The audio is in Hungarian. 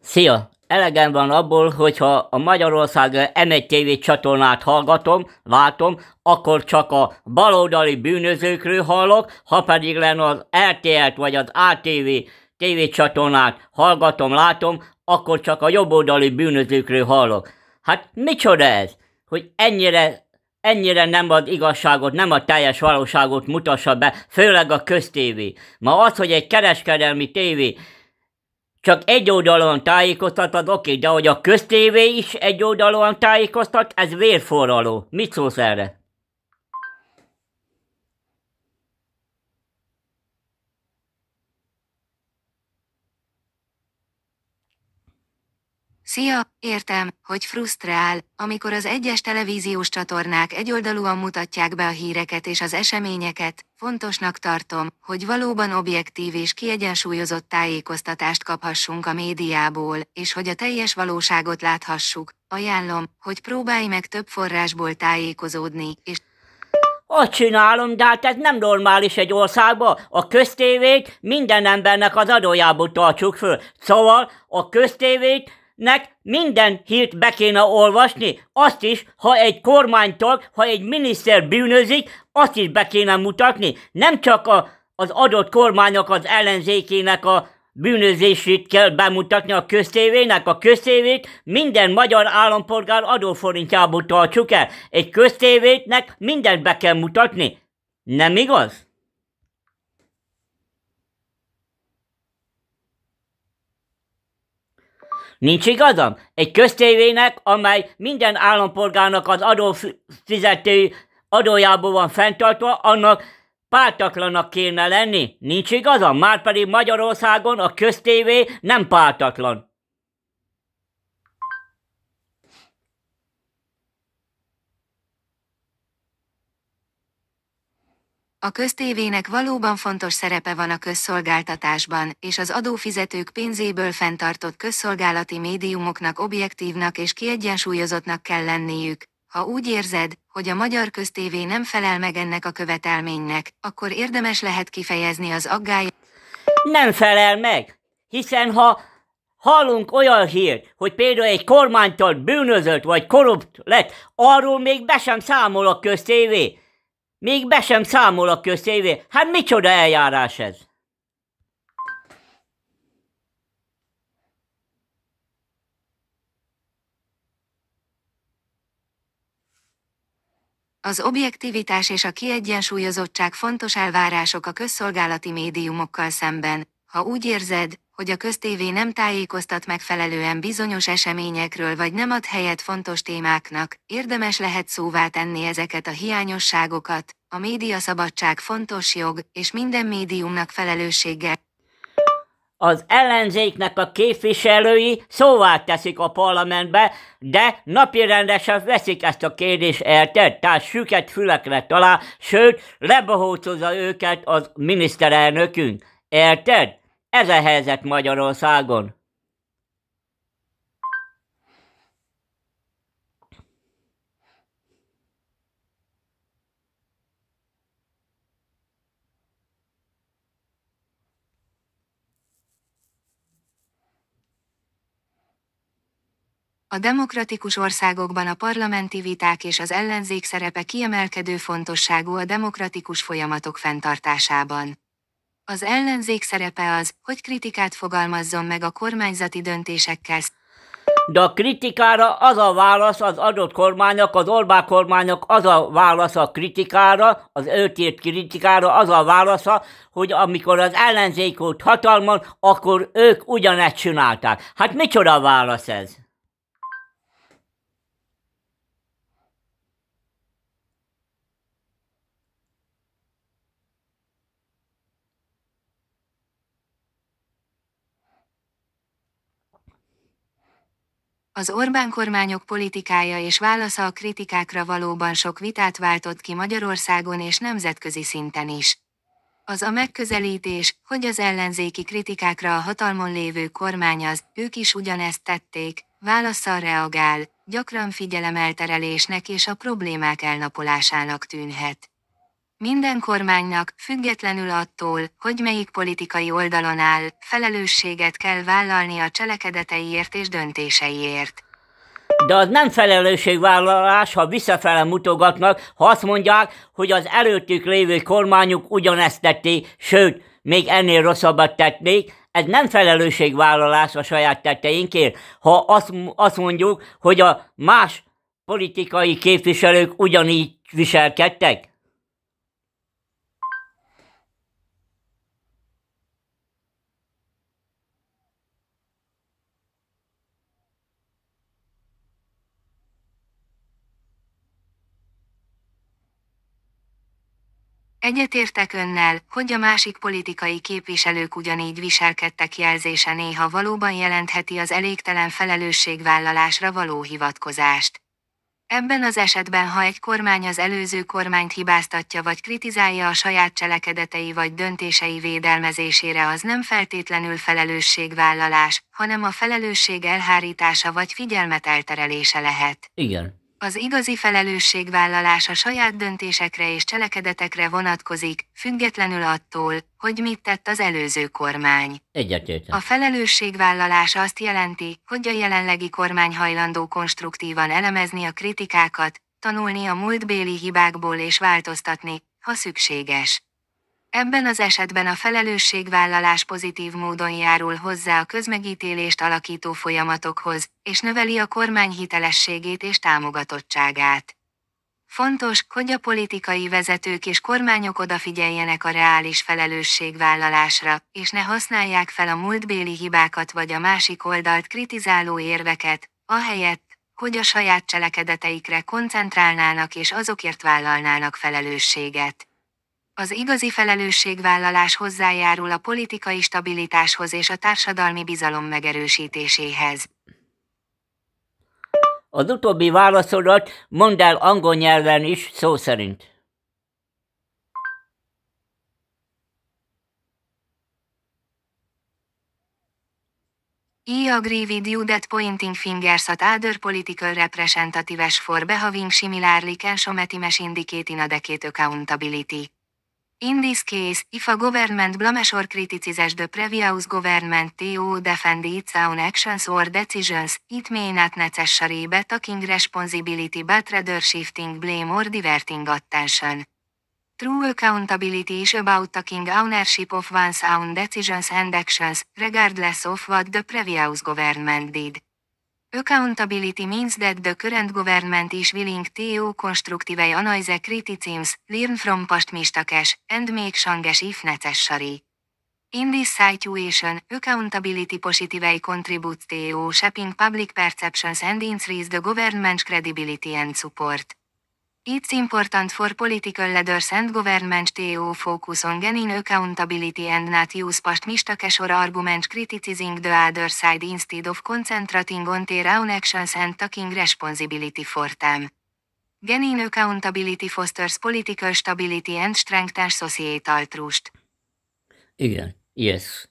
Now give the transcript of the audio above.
Szia! Elegem van abból, hogyha a Magyarország M1 TV csatornát hallgatom, látom, akkor csak a baloldali bűnözőkről hallok, ha pedig lenne az RTL-t vagy az ATV TV csatornát hallgatom, látom, akkor csak a jobboldali bűnözőkről hallok. Hát micsoda ez, hogy ennyire ennyire nem ad igazságot, nem a teljes valóságot mutassa be, főleg a köztévé. Ma az, hogy egy kereskedelmi tévé csak egy oldalon tájékoztat az oké, de hogy a köztévé is egy oldalon tájékoztat, ez vérforraló. Mit szólsz erre? Szia, értem, hogy frusztrál, amikor az egyes televíziós csatornák egyoldalúan mutatják be a híreket és az eseményeket, fontosnak tartom, hogy valóban objektív és kiegyensúlyozott tájékoztatást kaphassunk a médiából, és hogy a teljes valóságot láthassuk. Ajánlom, hogy próbálj meg több forrásból tájékozódni, és azt csinálom, de hát ez nem normális egy országban. A köztévét minden embernek az adójából tartsuk föl. Szóval a köztévét nek minden hírt be kéne olvasni, azt is, ha egy kormánytól, ha egy miniszter bűnözik, azt is be kéne mutatni. Nem csak a, az adott kormányok az ellenzékének a bűnözését kell bemutatni a köztévének, a köztévét minden magyar állampolgár adóforintjából tartsuk el. Egy köztévétnek mindent be kell mutatni. Nem igaz? Nincs igazam? Egy köztévének, amely minden állampolgárnak az adófizető adójából van fenntartva, annak pártatlanak kéne lenni. Nincs igazam? Márpedig Magyarországon a köztévé nem pártatlan. A köztévének valóban fontos szerepe van a közszolgáltatásban, és az adófizetők pénzéből fenntartott közszolgálati médiumoknak objektívnak és kiegyensúlyozottnak kell lenniük. Ha úgy érzed, hogy a magyar köztévé nem felel meg ennek a követelménynek, akkor érdemes lehet kifejezni az aggály. Nem felel meg, hiszen ha hallunk olyan hírt, hogy például egy kormánytól bűnözött vagy korrupt lett, arról még be sem számol a köztévé. Még be sem számolok közévé. Hát micsoda eljárás ez? Az objektivitás és a kiegyensúlyozottság fontos elvárások a közszolgálati médiumokkal szemben. Ha úgy érzed, hogy a köztévé nem tájékoztat megfelelően bizonyos eseményekről vagy nem ad helyet fontos témáknak, érdemes lehet szóvá tenni ezeket a hiányosságokat, a média szabadság fontos jog, és minden médiumnak felelőssége. Az ellenzéknek a képviselői szóvá teszik a parlamentbe, de napirendesen veszik ezt a kérdést, érted? Tehát süket fülekre talál, sőt, lebohócozza őket az miniszterelnökünk. Érted? Ez a helyzet Magyarországon. A demokratikus országokban a parlamenti viták és az ellenzék szerepe kiemelkedő fontosságú a demokratikus folyamatok fenntartásában. Az ellenzék szerepe az, hogy kritikát fogalmazzon meg a kormányzati döntésekkel. De a kritikára az a válasz az adott kormányok, az Orbán kormányok az a válasz a kritikára, az őtért kritikára az a válasza, hogy amikor az ellenzék volt hatalmon, akkor ők ugyanezt csinálták. Hát micsoda válasz ez? Az Orbán kormányok politikája és válasza a kritikákra valóban sok vitát váltott ki Magyarországon és nemzetközi szinten is. Az a megközelítés, hogy az ellenzéki kritikákra a hatalmon lévő kormány az, ők is ugyanezt tették, válaszsal reagál, gyakran figyelemelterelésnek és a problémák elnapolásának tűnhet. Minden kormánynak, függetlenül attól, hogy melyik politikai oldalon áll, felelősséget kell vállalni a cselekedeteiért és döntéseiért. De az nem felelősségvállalás, ha visszafele mutogatnak, ha azt mondják, hogy az előttük lévő kormányuk ugyanezt tették, sőt, még ennél rosszabbat tették, ez nem felelősségvállalás a saját tetteinkért, ha azt, azt mondjuk, hogy a más politikai képviselők ugyanígy viselkedtek? Egyetértek önnel, hogy a másik politikai képviselők ugyanígy viselkedtek jelzése néha valóban jelentheti az elégtelen felelősségvállalásra való hivatkozást. Ebben az esetben, ha egy kormány az előző kormányt hibáztatja vagy kritizálja a saját cselekedetei vagy döntései védelmezésére, az nem feltétlenül felelősségvállalás, hanem a felelősség elhárítása vagy figyelmet elterelése lehet. Igen. Az igazi felelősségvállalás a saját döntésekre és cselekedetekre vonatkozik, függetlenül attól, hogy mit tett az előző kormány. Egyetértek. A felelősségvállalás azt jelenti, hogy a jelenlegi kormány hajlandó konstruktívan elemezni a kritikákat, tanulni a múltbéli hibákból és változtatni, ha szükséges. Ebben az esetben a felelősségvállalás pozitív módon járul hozzá a közmegítélést alakító folyamatokhoz, és növeli a kormány hitelességét és támogatottságát. Fontos, hogy a politikai vezetők és kormányok odafigyeljenek a reális felelősségvállalásra, és ne használják fel a múltbéli hibákat vagy a másik oldalt kritizáló érveket, ahelyett, hogy a saját cselekedeteikre koncentrálnának és azokért vállalnának felelősséget. Az igazi felelősségvállalás hozzájárul a politikai stabilitáshoz és a társadalmi bizalom megerősítéséhez. Az utóbbi válaszodat mondd el angol nyelven is szó szerint. I agree with you that pointing fingers at other political representatives for behaving similarly can sometimes indicate inadequate accountability. In this case, if a government blames or criticizes the previous government to defend its own actions or decisions, it may not necessarily be taking responsibility but rather shifting blame or diverting attention. True accountability is about taking ownership of one's own decisions and actions, regardless of what the previous government did. Accountability means that the current government is willing to constructive analyze criticisms, learn from past mistakes, and make changes if necessary. In this situation, accountability positively contributes to shaping public perceptions and increase the government's credibility and support. It's important for political leaders and government to focus on gaining accountability and not use past mistakes or arguments criticizing the other side instead of concentrating on their own actions and taking responsibility for them. Gaining accountability fosters political stability and strengthens societal trust. Igen, yes.